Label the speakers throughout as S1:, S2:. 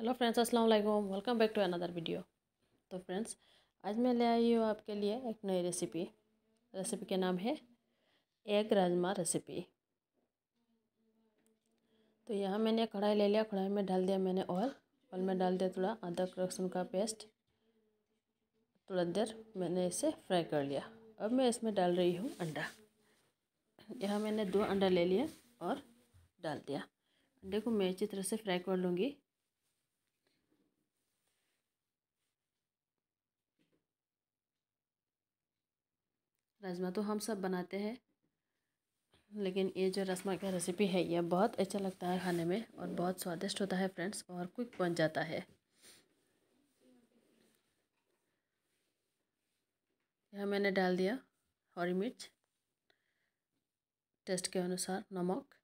S1: hello friends अस्सलाम वालेकुम welcome back to another video तो फ्रेंड्स आज मैं ले आई हूँ आपके लिए एक नई रेसिपी रेसिपी के नाम है एग राजमा रेसिपी तो यहाँ मैंने कढ़ाई ले लिया कढ़ाई में डाल दिया मैंने ऑयल ऑयल में डाल दिया थोड़ा अदरक लहसुन का पेस्ट थोड़ा देर मैंने इसे फ्राई कर लिया अब मैं इसमें डाल रही हूँ अंडा यहाँ मैंने दो अंडा ले लिया और डाल दिया अंडे को मैं अच्छी तरह से फ्राई कर लूँगी राजमा तो हम सब बनाते हैं लेकिन ये जो राजमा का रेसिपी है ये बहुत अच्छा लगता है खाने में और बहुत स्वादिष्ट होता है फ्रेंड्स और क्विक बन जाता है यह मैंने डाल दिया हरी मिर्च टेस्ट के अनुसार नमक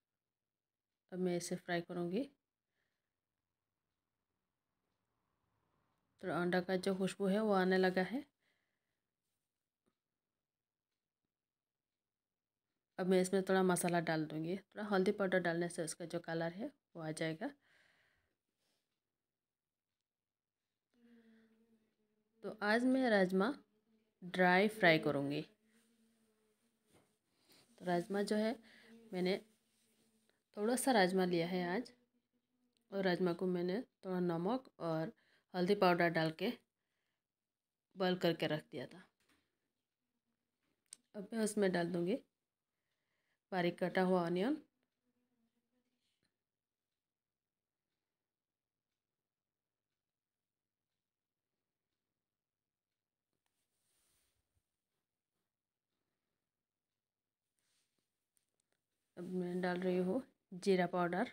S1: अब मैं इसे फ्राई करूँगी तो अंडा का जो खुशबू है वो आने लगा है अब मैं इसमें थोड़ा मसाला डाल दूँगी थोड़ा हल्दी पाउडर डालने से उसका जो कलर है वो आ जाएगा तो आज मैं राजमा ड्राई फ्राई करूँगी तो राजमा जो है मैंने थोड़ा सा राजमा लिया है आज और राजमा को मैंने थोड़ा नमक और हल्दी पाउडर डाल के बॉयल करके रख दिया था अब मैं उसमें डाल दूँगी बारीक कटा हुआ ऑनियन अब मैं डाल रही हूँ जीरा पाउडर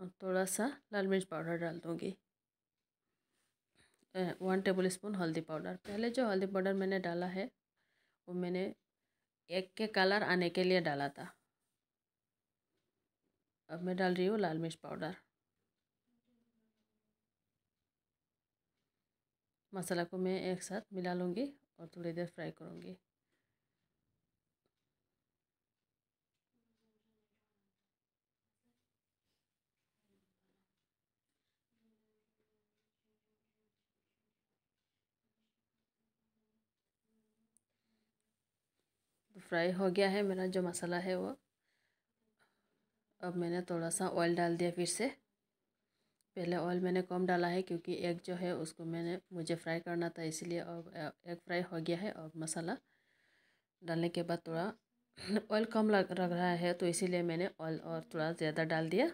S1: और थोड़ा सा लाल मिर्च पाउडर डाल दूँगी वन टेबल स्पून हल्दी पाउडर पहले जो हल्दी पाउडर मैंने डाला है वो मैंने एक के कलर आने के लिए डाला था अब मैं डाल रही हूँ लाल मिर्च पाउडर मसाला को मैं एक साथ मिला लूँगी और थोड़ी देर फ्राई करूँगी फ्राई हो गया है मेरा जो मसाला है वो अब मैंने थोड़ा सा ऑयल डाल दिया फिर से पहले ऑयल मैंने कम डाला है क्योंकि एग जो है उसको मैंने मुझे फ्राई करना था इसीलिए अब एग फ्राई हो गया है और मसाला डालने के बाद थोड़ा ऑयल कम लग लग रहा है तो इसीलिए मैंने ऑयल और थोड़ा ज़्यादा डाल दिया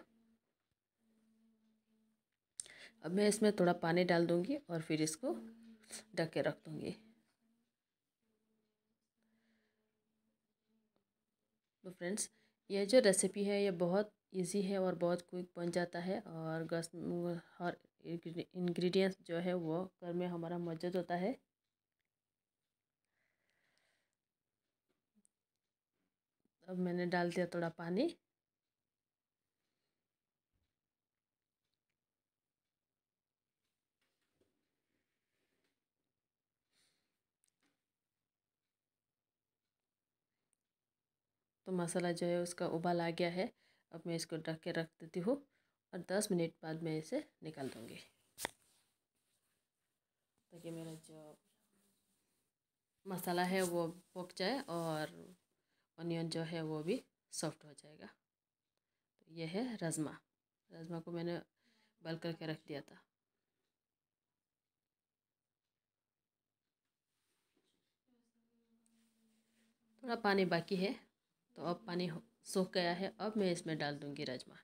S1: अब मैं इसमें थोड़ा पानी डाल दूँगी और फिर इसको ढक के रख दूँगी तो फ्रेंड्स ये जो रेसिपी है ये बहुत इजी है और बहुत क्विक बन जाता है और गस हर इंग्रेडिएंट्स जो है वो घर में हमारा मौजूद होता है अब मैंने डाल दिया थोड़ा पानी तो मसाला जो है उसका उबाल आ गया है अब मैं इसको ढक के रख देती हूँ और दस मिनट बाद मैं इसे निकाल दूँगी ताकि मेरा जो मसाला है वो पक जाए और ऑनियन जो है वो भी सॉफ्ट हो जाएगा तो ये है राजमा राजमा को मैंने बल करके रख दिया था थोड़ा पानी बाकी है तो अब पानी सूख गया है अब मैं इसमें डाल दूँगी राजमा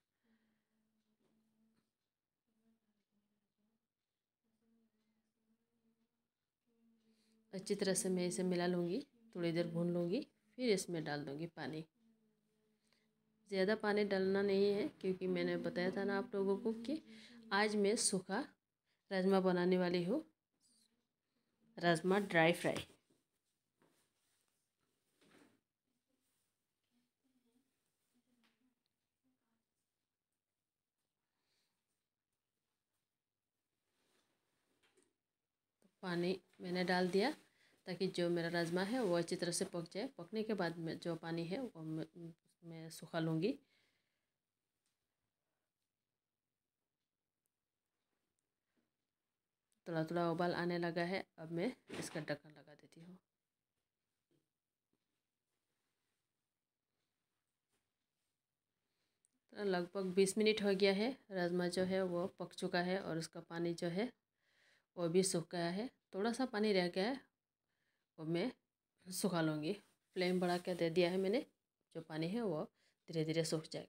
S1: अच्छी तरह से मैं इसे मिला लूँगी थोड़ी देर भून लूँगी फिर इसमें डाल दूँगी पानी ज़्यादा पानी डालना नहीं है क्योंकि मैंने बताया था ना आप लोगों को कि आज मैं सूखा राजमा बनाने वाली हूँ राजमा ड्राई फ्राई पानी मैंने डाल दिया ताकि जो मेरा राजमा है वो अच्छी तरह से पक जाए पकने के बाद में जो पानी है वो मैं, सुखा लूँगी थोड़ा थोड़ा उबाल आने लगा है अब मैं इसका ढक्कन लगा देती हूँ लगभग बीस मिनट हो गया है राजमा जो है वो पक चुका है और उसका पानी जो है वो भी सूख गया है थोड़ा सा पानी रह गया है वो मैं सुखा लूँगी फ्लेम बढ़ा के दे दिया है मैंने जो पानी है वो धीरे धीरे सूख जाएगा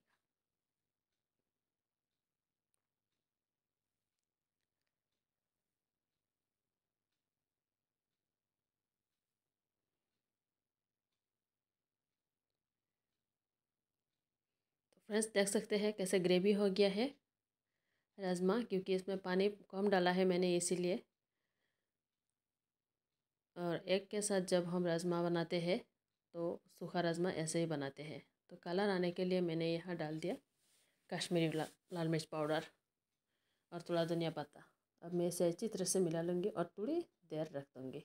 S1: तो फ्रेंड्स देख सकते हैं कैसे ग्रेवी हो गया है राजमा क्योंकि इसमें पानी कम डाला है मैंने इसीलिए और एग के साथ जब हम राजमा बनाते हैं तो सूखा राजमा ऐसे ही बनाते हैं तो कलर आने के लिए मैंने यहाँ डाल दिया कश्मीरी ला, लाल मिर्च पाउडर और थोड़ा धनिया पत्ता अब मैं इसे अच्छी तरह से मिला लूँगी और थोड़ी देर रख दूँगी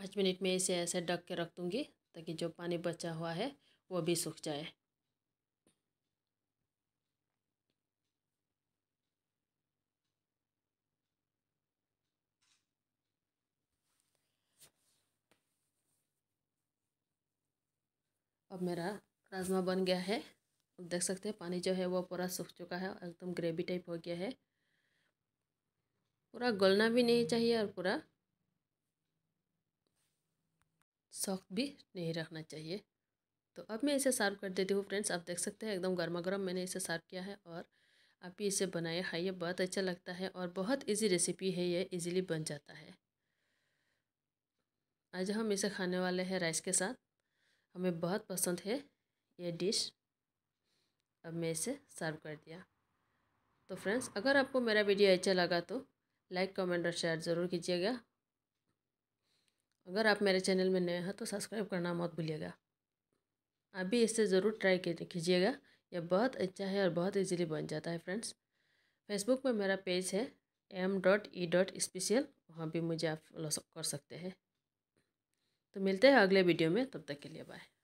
S1: पाँच मिनट में इसे ऐसे ढक के रख दूँगी ताकि जो पानी बचा हुआ है वो भी सूख जाए अब मेरा राजमा बन गया है अब देख सकते हैं पानी जो है वो पूरा सूख चुका है एकदम ग्रेवी टाइप हो गया है पूरा गलना भी नहीं चाहिए और पूरा सॉफ्ट भी नहीं रखना चाहिए तो अब मैं इसे सर्व कर देती हूँ फ्रेंड्स आप देख सकते हैं एकदम गर्मा गर्म मैंने इसे सर्व किया है और आप भी इसे बनाए खाइए बहुत अच्छा लगता है और बहुत इजी रेसिपी है ये इजीली बन जाता है आज हम इसे खाने वाले हैं राइस के साथ हमें बहुत पसंद है ये डिश अब मैं इसे सर्व कर दिया तो फ्रेंड्स अगर आपको मेरा वीडियो अच्छा लगा तो लाइक कमेंट और शेयर ज़रूर कीजिएगा अगर आप मेरे चैनल में नए हैं तो सब्सक्राइब करना मत भूलिएगा आप भी इससे ज़रूर ट्राई कीजिएगा यह बहुत अच्छा है और बहुत इजीली बन जाता है फ्रेंड्स फेसबुक में मेरा पेज है M dot E dot special वहाँ भी मुझे आप फॉलो कर सकते हैं तो मिलते हैं अगले वीडियो में तब तक के लिए बाय